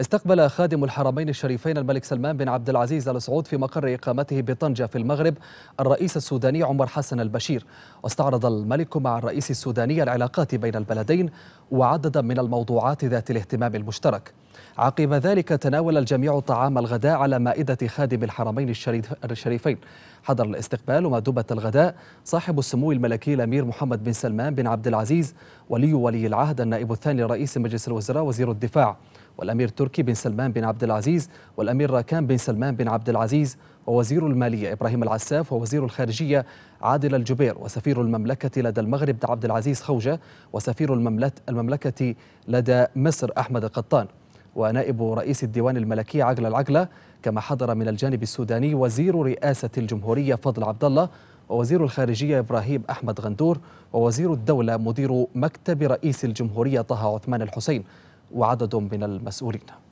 استقبل خادم الحرمين الشريفين الملك سلمان بن عبد العزيز ال سعود في مقر اقامته بطنجه في المغرب الرئيس السوداني عمر حسن البشير، واستعرض الملك مع الرئيس السوداني العلاقات بين البلدين وعددا من الموضوعات ذات الاهتمام المشترك. عقب ذلك تناول الجميع طعام الغداء على مائدة خادم الحرمين الشريفين حضر الاستقبال ومأدبة الغداء صاحب السمو الملكي الأمير محمد بن سلمان بن عبد العزيز ولي ولي العهد النائب الثاني لرئيس مجلس الوزراء وزير الدفاع والأمير تركي بن سلمان بن عبد العزيز والأمير راكان بن سلمان بن عبد العزيز ووزير المالية إبراهيم العساف ووزير الخارجية عادل الجبير وسفير المملكة لدى المغرب عبد العزيز خوجة وسفير المملكة لدى مصر أحمد القطان ونائب رئيس الديوان الملكي عقل العقلة كما حضر من الجانب السوداني وزير رئاسة الجمهورية فضل عبد الله ووزير الخارجية إبراهيم أحمد غندور ووزير الدولة مدير مكتب رئيس الجمهورية طه عثمان الحسين وعدد من المسؤولين